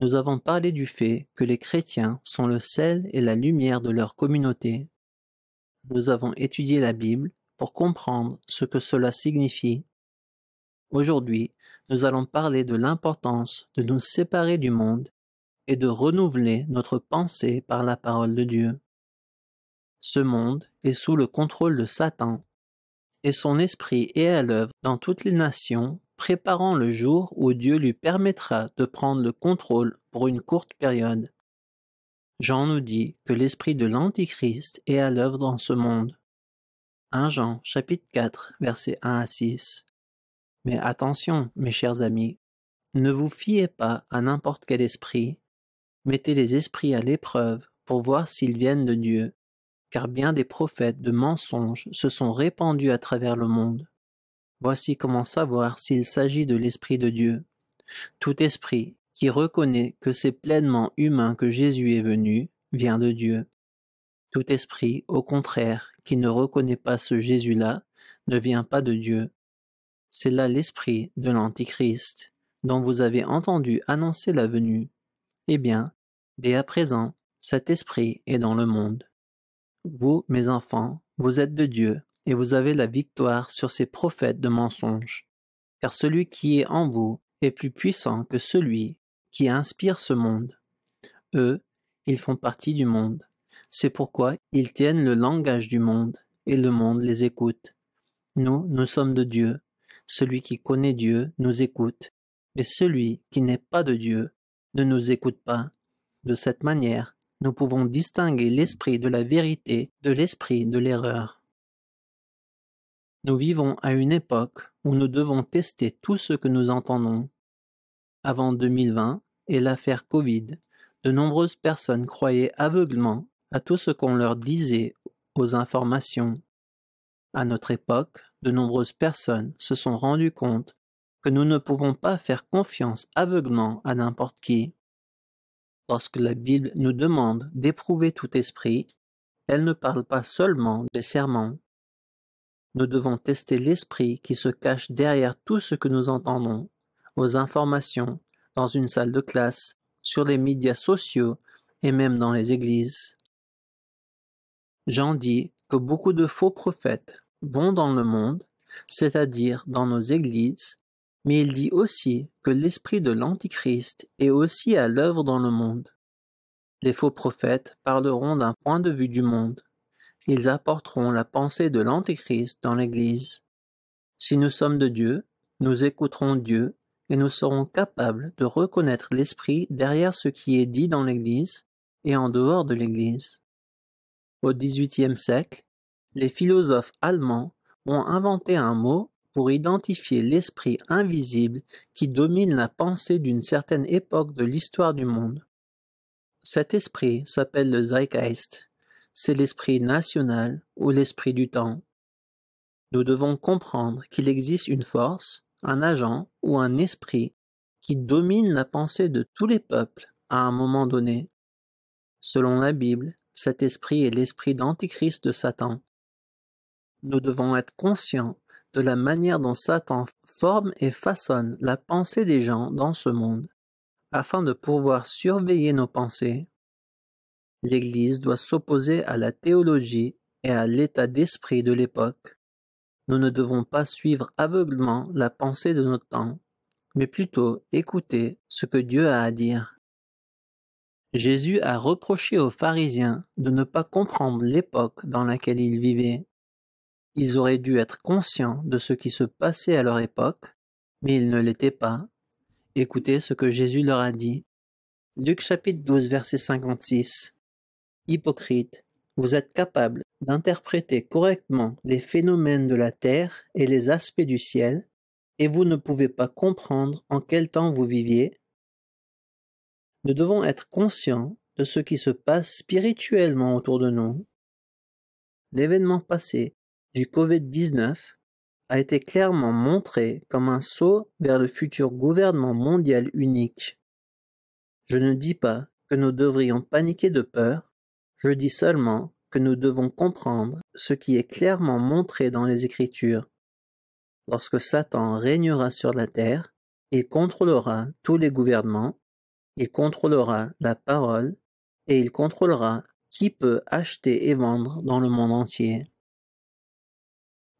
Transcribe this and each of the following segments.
Nous avons parlé du fait que les chrétiens sont le sel et la lumière de leur communauté. Nous avons étudié la Bible pour comprendre ce que cela signifie. Aujourd'hui, nous allons parler de l'importance de nous séparer du monde et de renouveler notre pensée par la parole de Dieu. Ce monde est sous le contrôle de Satan, et son esprit est à l'œuvre dans toutes les nations préparant le jour où Dieu lui permettra de prendre le contrôle pour une courte période. Jean nous dit que l'esprit de l'Antichrist est à l'œuvre dans ce monde. 1 Jean chapitre 4 versets 1 à 6. Mais attention, mes chers amis, ne vous fiez pas à n'importe quel esprit. Mettez les esprits à l'épreuve pour voir s'ils viennent de Dieu, car bien des prophètes de mensonges se sont répandus à travers le monde. Voici comment savoir s'il s'agit de l'Esprit de Dieu. Tout esprit qui reconnaît que c'est pleinement humain que Jésus est venu vient de Dieu. Tout esprit, au contraire, qui ne reconnaît pas ce Jésus-là, ne vient pas de Dieu. C'est là l'esprit de l'Antichrist, dont vous avez entendu annoncer la venue. Eh bien, dès à présent, cet esprit est dans le monde. Vous, mes enfants, vous êtes de Dieu, et vous avez la victoire sur ces prophètes de mensonges. Car celui qui est en vous est plus puissant que celui qui inspire ce monde. Eux, ils font partie du monde. C'est pourquoi ils tiennent le langage du monde, et le monde les écoute. Nous, nous sommes de Dieu. Celui qui connaît Dieu nous écoute, mais celui qui n'est pas de Dieu ne nous écoute pas. De cette manière, nous pouvons distinguer l'esprit de la vérité de l'esprit de l'erreur. Nous vivons à une époque où nous devons tester tout ce que nous entendons. Avant 2020 et l'affaire Covid, de nombreuses personnes croyaient aveuglement à tout ce qu'on leur disait aux informations. À notre époque, de nombreuses personnes se sont rendues compte que nous ne pouvons pas faire confiance aveuglement à n'importe qui. Lorsque la Bible nous demande d'éprouver tout esprit, elle ne parle pas seulement des serments, nous devons tester l'esprit qui se cache derrière tout ce que nous entendons, aux informations, dans une salle de classe, sur les médias sociaux et même dans les églises. Jean dit que beaucoup de faux prophètes vont dans le monde, c'est-à-dire dans nos églises, mais il dit aussi que l'esprit de l'Antichrist est aussi à l'œuvre dans le monde. Les faux prophètes parleront d'un point de vue du monde, ils apporteront la pensée de l'Antéchrist dans l'Église. Si nous sommes de Dieu, nous écouterons Dieu et nous serons capables de reconnaître l'Esprit derrière ce qui est dit dans l'Église et en dehors de l'Église. Au XVIIIe siècle, les philosophes allemands ont inventé un mot pour identifier l'esprit invisible qui domine la pensée d'une certaine époque de l'histoire du monde. Cet esprit s'appelle le Zeitgeist c'est l'esprit national ou l'esprit du temps. Nous devons comprendre qu'il existe une force, un agent ou un esprit qui domine la pensée de tous les peuples à un moment donné. Selon la Bible, cet esprit est l'esprit d'Antichrist de Satan. Nous devons être conscients de la manière dont Satan forme et façonne la pensée des gens dans ce monde, afin de pouvoir surveiller nos pensées L'Église doit s'opposer à la théologie et à l'état d'esprit de l'époque. Nous ne devons pas suivre aveuglément la pensée de notre temps, mais plutôt écouter ce que Dieu a à dire. Jésus a reproché aux pharisiens de ne pas comprendre l'époque dans laquelle ils vivaient. Ils auraient dû être conscients de ce qui se passait à leur époque, mais ils ne l'étaient pas. Écoutez ce que Jésus leur a dit. Luc chapitre 12 verset 56. Hypocrite, vous êtes capable d'interpréter correctement les phénomènes de la terre et les aspects du ciel, et vous ne pouvez pas comprendre en quel temps vous viviez. Nous devons être conscients de ce qui se passe spirituellement autour de nous. L'événement passé du Covid-19 a été clairement montré comme un saut vers le futur gouvernement mondial unique. Je ne dis pas que nous devrions paniquer de peur, je dis seulement que nous devons comprendre ce qui est clairement montré dans les Écritures. Lorsque Satan régnera sur la terre, il contrôlera tous les gouvernements, il contrôlera la parole, et il contrôlera qui peut acheter et vendre dans le monde entier.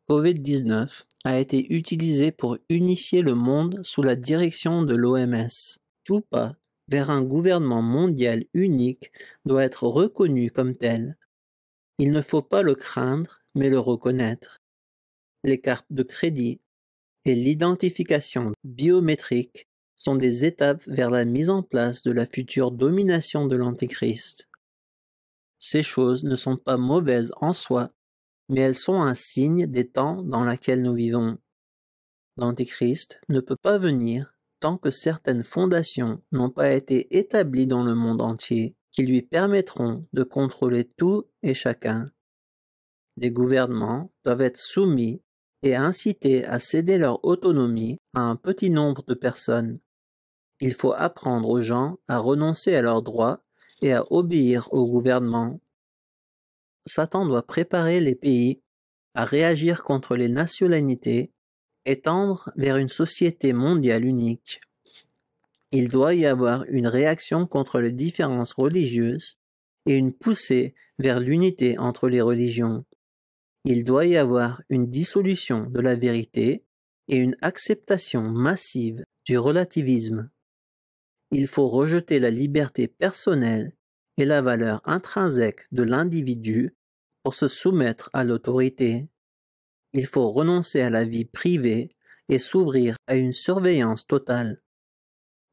COVID-19 a été utilisé pour unifier le monde sous la direction de l'OMS. Tout pas vers un gouvernement mondial unique doit être reconnu comme tel. Il ne faut pas le craindre, mais le reconnaître. Les cartes de crédit et l'identification biométrique sont des étapes vers la mise en place de la future domination de l'Antichrist. Ces choses ne sont pas mauvaises en soi, mais elles sont un signe des temps dans lesquels nous vivons. L'Antichrist ne peut pas venir tant que certaines fondations n'ont pas été établies dans le monde entier qui lui permettront de contrôler tout et chacun. Des gouvernements doivent être soumis et incités à céder leur autonomie à un petit nombre de personnes. Il faut apprendre aux gens à renoncer à leurs droits et à obéir au gouvernement. Satan doit préparer les pays à réagir contre les nationalités tendre vers une société mondiale unique. Il doit y avoir une réaction contre les différences religieuses et une poussée vers l'unité entre les religions. Il doit y avoir une dissolution de la vérité et une acceptation massive du relativisme. Il faut rejeter la liberté personnelle et la valeur intrinsèque de l'individu pour se soumettre à l'autorité. Il faut renoncer à la vie privée et s'ouvrir à une surveillance totale.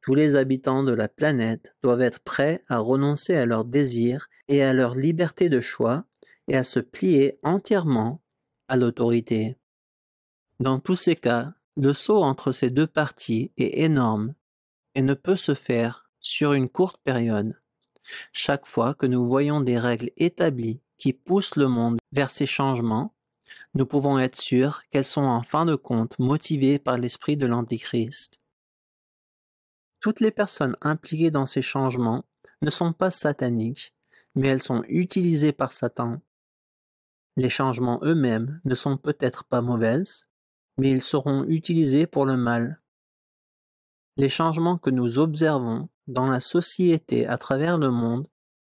Tous les habitants de la planète doivent être prêts à renoncer à leurs désirs et à leur liberté de choix et à se plier entièrement à l'autorité. Dans tous ces cas, le saut entre ces deux parties est énorme et ne peut se faire sur une courte période. Chaque fois que nous voyons des règles établies qui poussent le monde vers ces changements, nous pouvons être sûrs qu'elles sont en fin de compte motivées par l'esprit de l'Antichrist. Toutes les personnes impliquées dans ces changements ne sont pas sataniques, mais elles sont utilisées par Satan. Les changements eux-mêmes ne sont peut-être pas mauvaises, mais ils seront utilisés pour le mal. Les changements que nous observons dans la société à travers le monde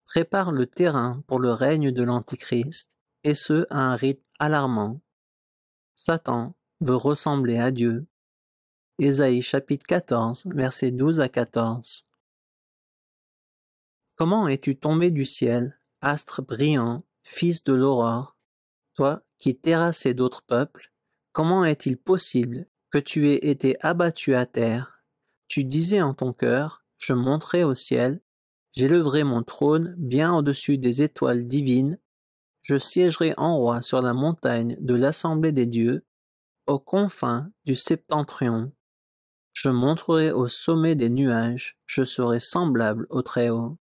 préparent le terrain pour le règne de l'Antichrist, et ce à un rythme alarmant. Satan veut ressembler à Dieu. Ésaïe chapitre 14, versets 12 à 14. Comment es-tu tombé du ciel, astre brillant, fils de l'aurore, toi qui terrassais d'autres peuples, comment est-il possible que tu aies été abattu à terre Tu disais en ton cœur, je monterai au ciel, j'éleverai mon trône bien au-dessus des étoiles divines, je siégerai en roi sur la montagne de l'assemblée des dieux, aux confins du septentrion. Je montrerai au sommet des nuages, je serai semblable au Très-Haut.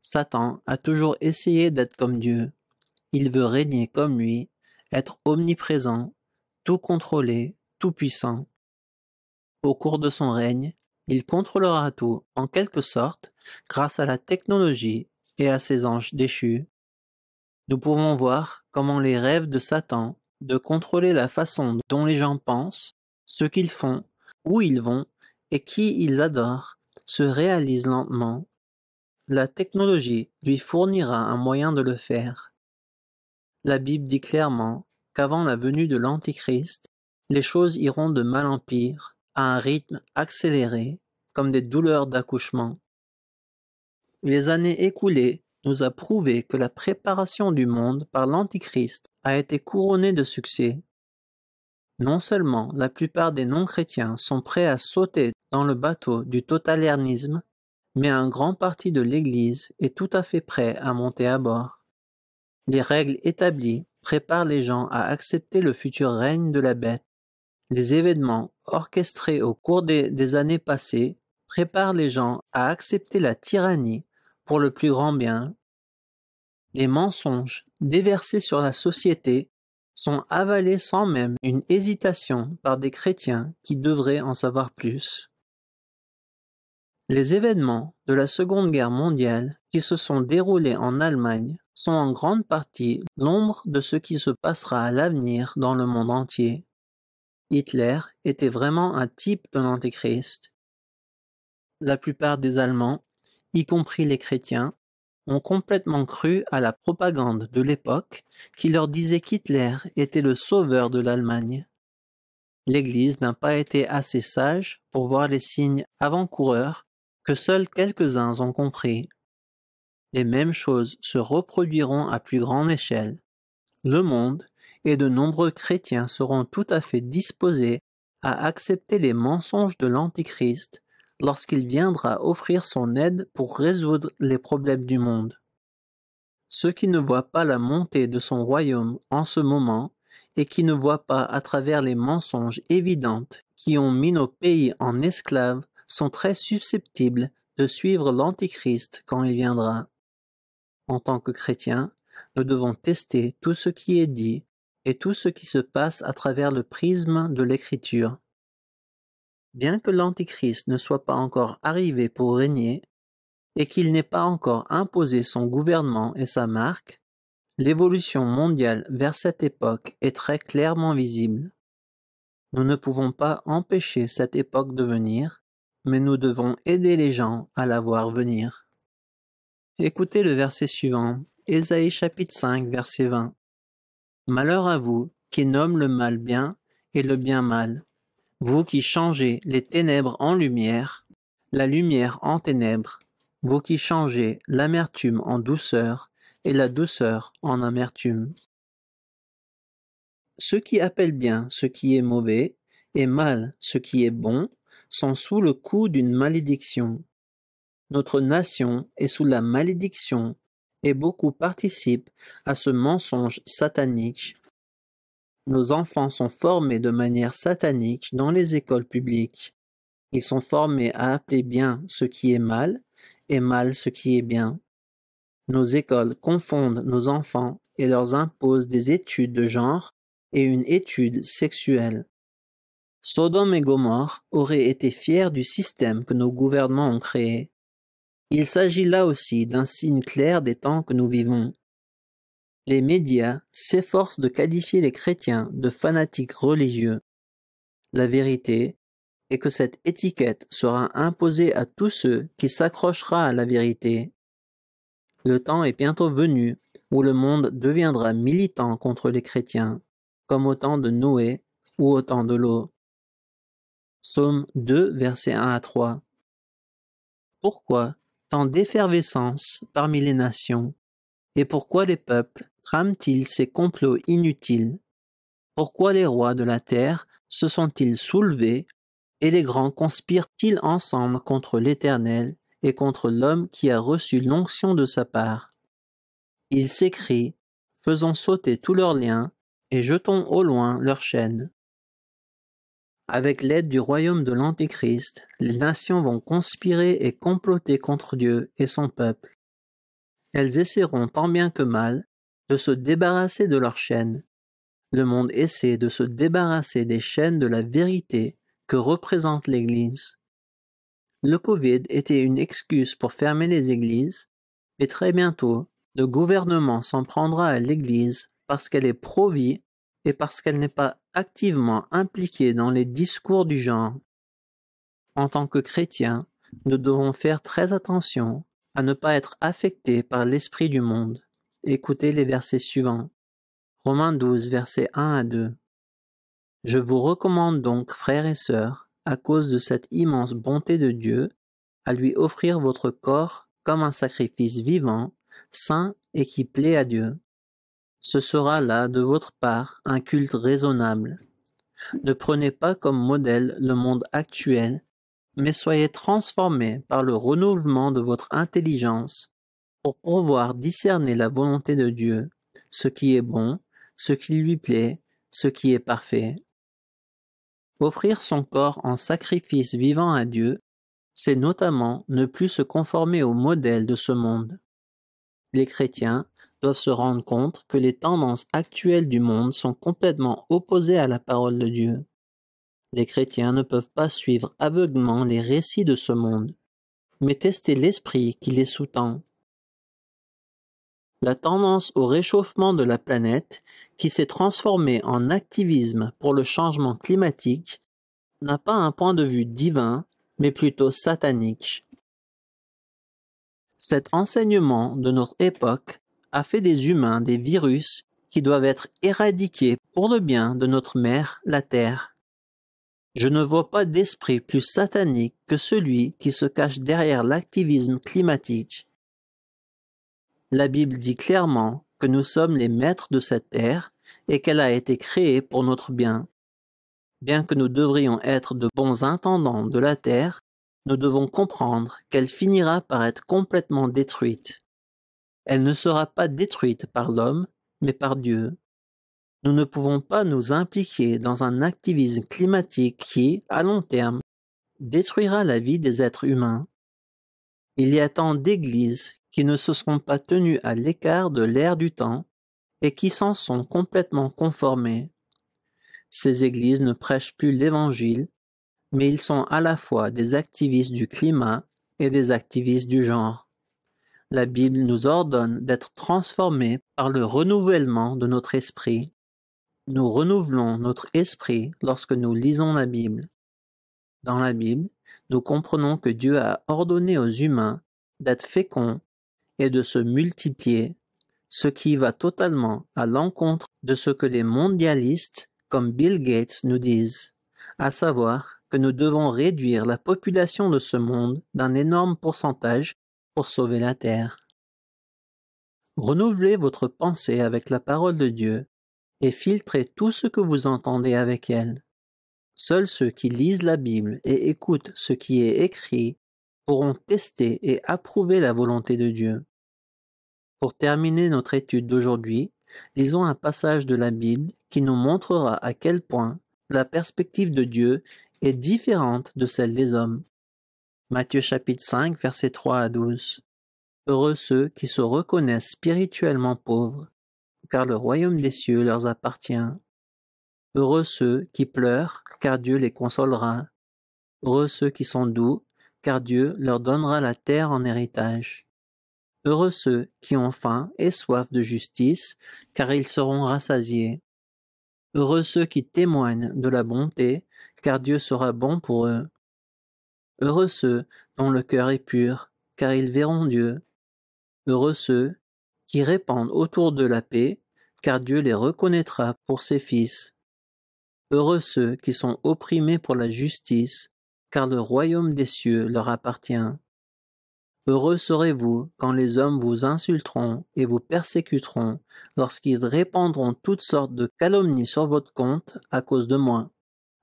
Satan a toujours essayé d'être comme Dieu. Il veut régner comme lui, être omniprésent, tout contrôlé, tout puissant. Au cours de son règne, il contrôlera tout, en quelque sorte, grâce à la technologie et à ses anges déchus. Nous pouvons voir comment les rêves de Satan de contrôler la façon dont les gens pensent, ce qu'ils font, où ils vont et qui ils adorent se réalisent lentement. La technologie lui fournira un moyen de le faire. La Bible dit clairement qu'avant la venue de l'Antichrist, les choses iront de mal en pire, à un rythme accéléré, comme des douleurs d'accouchement. Les années écoulées nous a prouvé que la préparation du monde par l'Antichrist a été couronnée de succès. Non seulement la plupart des non-chrétiens sont prêts à sauter dans le bateau du totalernisme, mais un grand parti de l'Église est tout à fait prêt à monter à bord. Les règles établies préparent les gens à accepter le futur règne de la bête. Les événements orchestrés au cours des années passées préparent les gens à accepter la tyrannie pour le plus grand bien. Les mensonges déversés sur la société sont avalés sans même une hésitation par des chrétiens qui devraient en savoir plus. Les événements de la Seconde Guerre mondiale qui se sont déroulés en Allemagne sont en grande partie l'ombre de ce qui se passera à l'avenir dans le monde entier. Hitler était vraiment un type de l'Antéchrist. La plupart des Allemands y compris les chrétiens, ont complètement cru à la propagande de l'époque qui leur disait qu'Hitler était le sauveur de l'Allemagne. L'Église n'a pas été assez sage pour voir les signes avant-coureurs que seuls quelques-uns ont compris. Les mêmes choses se reproduiront à plus grande échelle. Le monde et de nombreux chrétiens seront tout à fait disposés à accepter les mensonges de l'Antichrist lorsqu'il viendra offrir son aide pour résoudre les problèmes du monde. Ceux qui ne voient pas la montée de son royaume en ce moment et qui ne voient pas à travers les mensonges évidentes qui ont mis nos pays en esclaves sont très susceptibles de suivre l'Antichrist quand il viendra. En tant que chrétiens, nous devons tester tout ce qui est dit et tout ce qui se passe à travers le prisme de l'Écriture bien que l'Antichrist ne soit pas encore arrivé pour régner, et qu'il n'ait pas encore imposé son gouvernement et sa marque, l'évolution mondiale vers cette époque est très clairement visible. Nous ne pouvons pas empêcher cette époque de venir, mais nous devons aider les gens à la voir venir. Écoutez le verset suivant, Ésaïe chapitre 5, verset 20. Malheur à vous qui nomme le mal bien et le bien mal, vous qui changez les ténèbres en lumière, la lumière en ténèbres, vous qui changez l'amertume en douceur et la douceur en amertume. Ceux qui appellent bien ce qui est mauvais et mal ce qui est bon sont sous le coup d'une malédiction. Notre nation est sous la malédiction et beaucoup participent à ce mensonge satanique. Nos enfants sont formés de manière satanique dans les écoles publiques. Ils sont formés à appeler bien ce qui est mal et mal ce qui est bien. Nos écoles confondent nos enfants et leur imposent des études de genre et une étude sexuelle. Sodome et Gomorre auraient été fiers du système que nos gouvernements ont créé. Il s'agit là aussi d'un signe clair des temps que nous vivons. Les médias s'efforcent de qualifier les chrétiens de fanatiques religieux. La vérité est que cette étiquette sera imposée à tous ceux qui s'accrochera à la vérité. Le temps est bientôt venu où le monde deviendra militant contre les chrétiens, comme au temps de Noé ou au temps de l'eau. Psaume 2, versets 1 à 3. Pourquoi tant d'effervescence parmi les nations et pourquoi les peuples trament-ils ces complots inutiles Pourquoi les rois de la terre se sont-ils soulevés et les grands conspirent-ils ensemble contre l'Éternel et contre l'homme qui a reçu l'onction de sa part Ils s'écrient, faisons sauter tous leurs liens et jetons au loin leurs chaînes. Avec l'aide du royaume de l'Antéchrist, les nations vont conspirer et comploter contre Dieu et son peuple elles essaieront tant bien que mal de se débarrasser de leurs chaînes. Le monde essaie de se débarrasser des chaînes de la vérité que représente l'Église. Le Covid était une excuse pour fermer les églises, mais très bientôt, le gouvernement s'en prendra à l'Église parce qu'elle est pro-vie et parce qu'elle n'est pas activement impliquée dans les discours du genre. En tant que chrétiens, nous devons faire très attention à ne pas être affecté par l'esprit du monde. Écoutez les versets suivants. Romains 12, versets 1 à 2. Je vous recommande donc, frères et sœurs, à cause de cette immense bonté de Dieu, à lui offrir votre corps comme un sacrifice vivant, saint et qui plaît à Dieu. Ce sera là, de votre part, un culte raisonnable. Ne prenez pas comme modèle le monde actuel, mais soyez transformés par le renouvellement de votre intelligence pour pouvoir discerner la volonté de Dieu, ce qui est bon, ce qui lui plaît, ce qui est parfait. Offrir son corps en sacrifice vivant à Dieu, c'est notamment ne plus se conformer au modèle de ce monde. Les chrétiens doivent se rendre compte que les tendances actuelles du monde sont complètement opposées à la parole de Dieu. Les chrétiens ne peuvent pas suivre aveuglément les récits de ce monde, mais tester l'esprit qui les sous-tend. La tendance au réchauffement de la planète, qui s'est transformée en activisme pour le changement climatique, n'a pas un point de vue divin, mais plutôt satanique. Cet enseignement de notre époque a fait des humains des virus qui doivent être éradiqués pour le bien de notre mère, la Terre. Je ne vois pas d'esprit plus satanique que celui qui se cache derrière l'activisme climatique. La Bible dit clairement que nous sommes les maîtres de cette terre et qu'elle a été créée pour notre bien. Bien que nous devrions être de bons intendants de la terre, nous devons comprendre qu'elle finira par être complètement détruite. Elle ne sera pas détruite par l'homme, mais par Dieu. Nous ne pouvons pas nous impliquer dans un activisme climatique qui, à long terme, détruira la vie des êtres humains. Il y a tant d'églises qui ne se sont pas tenues à l'écart de l'ère du temps et qui s'en sont complètement conformées. Ces églises ne prêchent plus l'Évangile, mais ils sont à la fois des activistes du climat et des activistes du genre. La Bible nous ordonne d'être transformés par le renouvellement de notre esprit. Nous renouvelons notre esprit lorsque nous lisons la Bible. Dans la Bible, nous comprenons que Dieu a ordonné aux humains d'être féconds et de se multiplier, ce qui va totalement à l'encontre de ce que les mondialistes comme Bill Gates nous disent, à savoir que nous devons réduire la population de ce monde d'un énorme pourcentage pour sauver la Terre. Renouvelez votre pensée avec la parole de Dieu et filtrez tout ce que vous entendez avec elle. Seuls ceux qui lisent la Bible et écoutent ce qui est écrit pourront tester et approuver la volonté de Dieu. Pour terminer notre étude d'aujourd'hui, lisons un passage de la Bible qui nous montrera à quel point la perspective de Dieu est différente de celle des hommes. Matthieu chapitre 5 versets 3 à 12. Heureux ceux qui se reconnaissent spirituellement pauvres, car le royaume des cieux leur appartient. Heureux ceux qui pleurent, car Dieu les consolera. Heureux ceux qui sont doux, car Dieu leur donnera la terre en héritage. Heureux ceux qui ont faim et soif de justice, car ils seront rassasiés. Heureux ceux qui témoignent de la bonté, car Dieu sera bon pour eux. Heureux ceux dont le cœur est pur, car ils verront Dieu. Heureux ceux qui répandent autour de la paix, car Dieu les reconnaîtra pour ses fils. Heureux ceux qui sont opprimés pour la justice, car le royaume des cieux leur appartient. Heureux serez-vous quand les hommes vous insulteront et vous persécuteront, lorsqu'ils répandront toutes sortes de calomnies sur votre compte à cause de moi.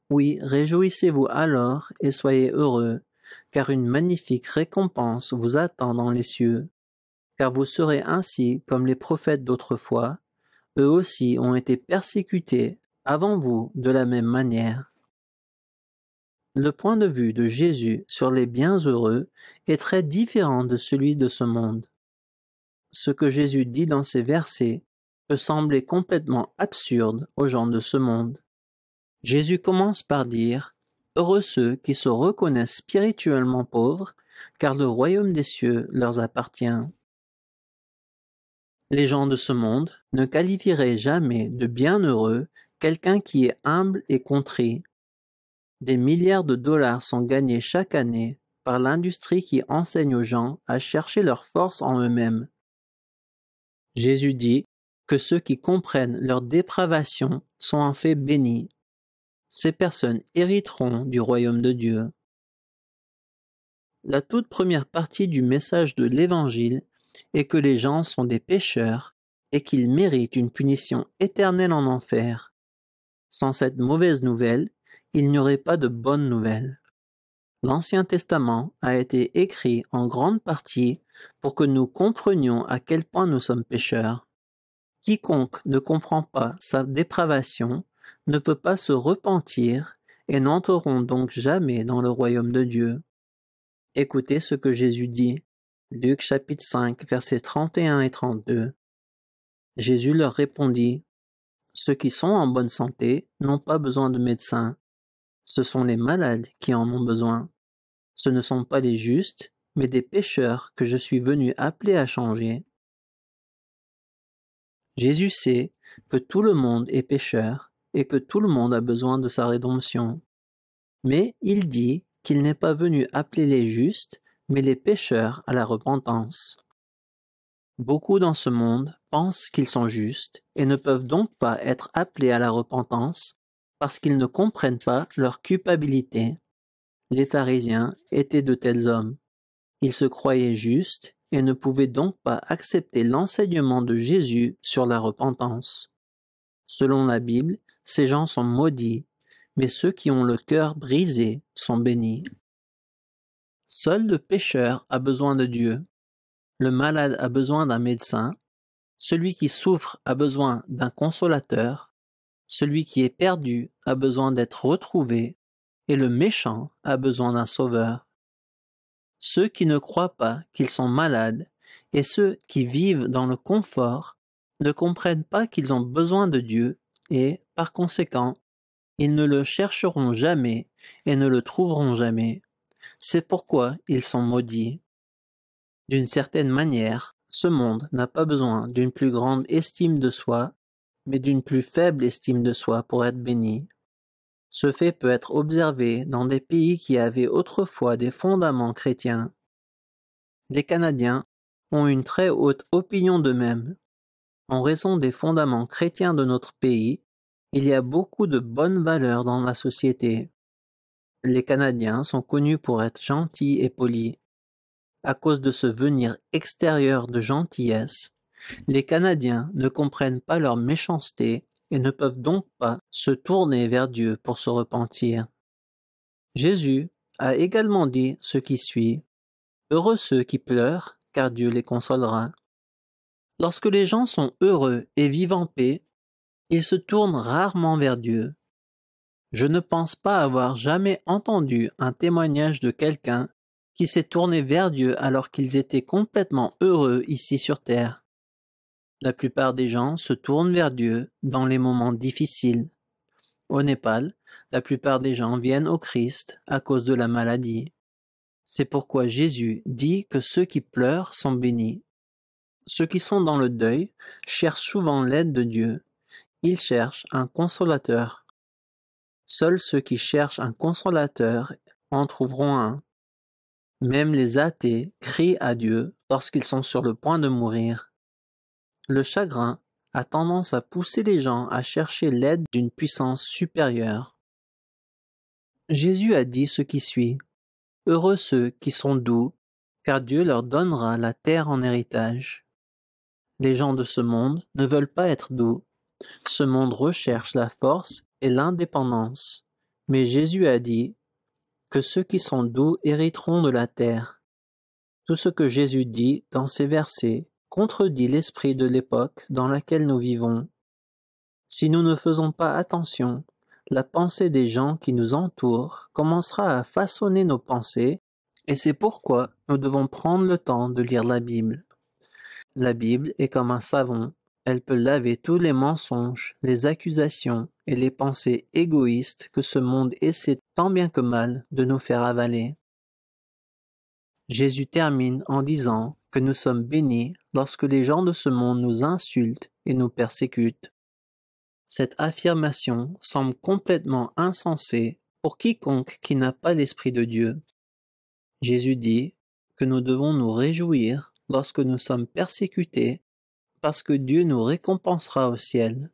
Oui, réjouissez-vous alors et soyez heureux, car une magnifique récompense vous attend dans les cieux car vous serez ainsi comme les prophètes d'autrefois, eux aussi ont été persécutés avant vous de la même manière. Le point de vue de Jésus sur les biens heureux est très différent de celui de ce monde. Ce que Jésus dit dans ces versets peut sembler complètement absurde aux gens de ce monde. Jésus commence par dire Heureux ceux qui se reconnaissent spirituellement pauvres, car le royaume des cieux leur appartient. Les gens de ce monde ne qualifieraient jamais de bienheureux quelqu'un qui est humble et contrit. Des milliards de dollars sont gagnés chaque année par l'industrie qui enseigne aux gens à chercher leur force en eux-mêmes. Jésus dit que ceux qui comprennent leur dépravation sont en fait bénis. Ces personnes hériteront du royaume de Dieu. La toute première partie du message de l'Évangile et que les gens sont des pécheurs, et qu'ils méritent une punition éternelle en enfer. Sans cette mauvaise nouvelle, il n'y aurait pas de bonne nouvelle. L'Ancien Testament a été écrit en grande partie pour que nous comprenions à quel point nous sommes pécheurs. Quiconque ne comprend pas sa dépravation ne peut pas se repentir et n'entreront donc jamais dans le royaume de Dieu. Écoutez ce que Jésus dit. Luc chapitre 5, versets 31 et 32. Jésus leur répondit, Ceux qui sont en bonne santé n'ont pas besoin de médecins, ce sont les malades qui en ont besoin. Ce ne sont pas les justes, mais des pécheurs que je suis venu appeler à changer. Jésus sait que tout le monde est pécheur et que tout le monde a besoin de sa rédemption. Mais il dit qu'il n'est pas venu appeler les justes, mais les pécheurs à la repentance. Beaucoup dans ce monde pensent qu'ils sont justes et ne peuvent donc pas être appelés à la repentance parce qu'ils ne comprennent pas leur culpabilité. Les pharisiens étaient de tels hommes. Ils se croyaient justes et ne pouvaient donc pas accepter l'enseignement de Jésus sur la repentance. Selon la Bible, ces gens sont maudits, mais ceux qui ont le cœur brisé sont bénis. Seul le pécheur a besoin de Dieu, le malade a besoin d'un médecin, celui qui souffre a besoin d'un consolateur, celui qui est perdu a besoin d'être retrouvé, et le méchant a besoin d'un sauveur. Ceux qui ne croient pas qu'ils sont malades et ceux qui vivent dans le confort ne comprennent pas qu'ils ont besoin de Dieu et, par conséquent, ils ne le chercheront jamais et ne le trouveront jamais. C'est pourquoi ils sont maudits. D'une certaine manière, ce monde n'a pas besoin d'une plus grande estime de soi, mais d'une plus faible estime de soi pour être béni. Ce fait peut être observé dans des pays qui avaient autrefois des fondements chrétiens. Les Canadiens ont une très haute opinion d'eux-mêmes. En raison des fondements chrétiens de notre pays, il y a beaucoup de bonnes valeurs dans la société les Canadiens sont connus pour être gentils et polis. À cause de ce venir extérieur de gentillesse, les Canadiens ne comprennent pas leur méchanceté et ne peuvent donc pas se tourner vers Dieu pour se repentir. Jésus a également dit ce qui suit. Heureux ceux qui pleurent, car Dieu les consolera. Lorsque les gens sont heureux et vivent en paix, ils se tournent rarement vers Dieu, je ne pense pas avoir jamais entendu un témoignage de quelqu'un qui s'est tourné vers Dieu alors qu'ils étaient complètement heureux ici sur Terre. La plupart des gens se tournent vers Dieu dans les moments difficiles. Au Népal, la plupart des gens viennent au Christ à cause de la maladie. C'est pourquoi Jésus dit que ceux qui pleurent sont bénis. Ceux qui sont dans le deuil cherchent souvent l'aide de Dieu. Ils cherchent un consolateur. Seuls ceux qui cherchent un consolateur en trouveront un. Même les athées crient à Dieu lorsqu'ils sont sur le point de mourir. Le chagrin a tendance à pousser les gens à chercher l'aide d'une puissance supérieure. Jésus a dit ce qui suit. Heureux ceux qui sont doux, car Dieu leur donnera la terre en héritage. Les gens de ce monde ne veulent pas être doux. Ce monde recherche la force l'indépendance, mais Jésus a dit que ceux qui sont doux hériteront de la terre. Tout ce que Jésus dit dans ces versets contredit l'esprit de l'époque dans laquelle nous vivons. Si nous ne faisons pas attention, la pensée des gens qui nous entourent commencera à façonner nos pensées, et c'est pourquoi nous devons prendre le temps de lire la Bible. La Bible est comme un savon elle peut laver tous les mensonges, les accusations et les pensées égoïstes que ce monde essaie tant bien que mal de nous faire avaler. Jésus termine en disant que nous sommes bénis lorsque les gens de ce monde nous insultent et nous persécutent. Cette affirmation semble complètement insensée pour quiconque qui n'a pas l'Esprit de Dieu. Jésus dit que nous devons nous réjouir lorsque nous sommes persécutés parce que Dieu nous récompensera au ciel.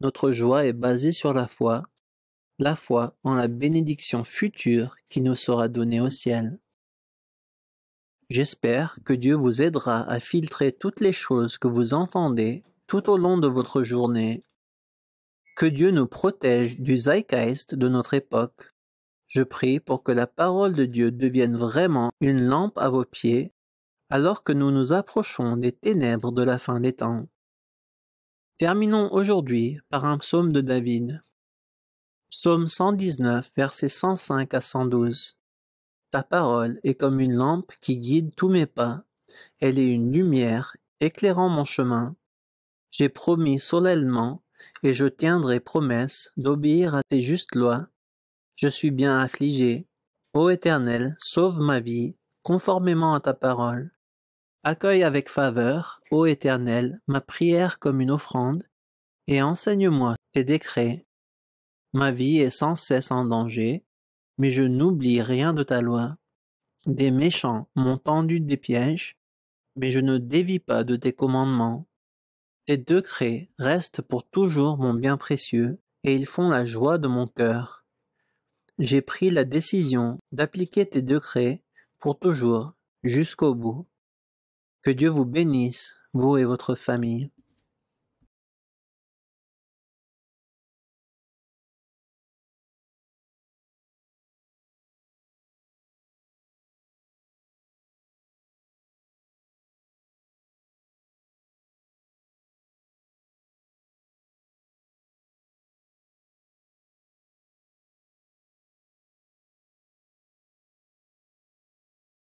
Notre joie est basée sur la foi, la foi en la bénédiction future qui nous sera donnée au ciel. J'espère que Dieu vous aidera à filtrer toutes les choses que vous entendez tout au long de votre journée. Que Dieu nous protège du zeitgeist de notre époque. Je prie pour que la parole de Dieu devienne vraiment une lampe à vos pieds alors que nous nous approchons des ténèbres de la fin des temps. Terminons aujourd'hui par un psaume de David. Psaume 119, versets 105 à 112. Ta parole est comme une lampe qui guide tous mes pas. Elle est une lumière éclairant mon chemin. J'ai promis solennellement, et je tiendrai promesse d'obéir à tes justes lois. Je suis bien affligé. Ô Éternel, sauve ma vie, conformément à ta parole. Accueille avec faveur, ô Éternel, ma prière comme une offrande, et enseigne-moi tes décrets. Ma vie est sans cesse en danger, mais je n'oublie rien de ta loi. Des méchants m'ont tendu des pièges, mais je ne dévie pas de tes commandements. Tes décrets restent pour toujours mon bien précieux, et ils font la joie de mon cœur. J'ai pris la décision d'appliquer tes décrets pour toujours, jusqu'au bout. Que Dieu vous bénisse, vous et votre famille.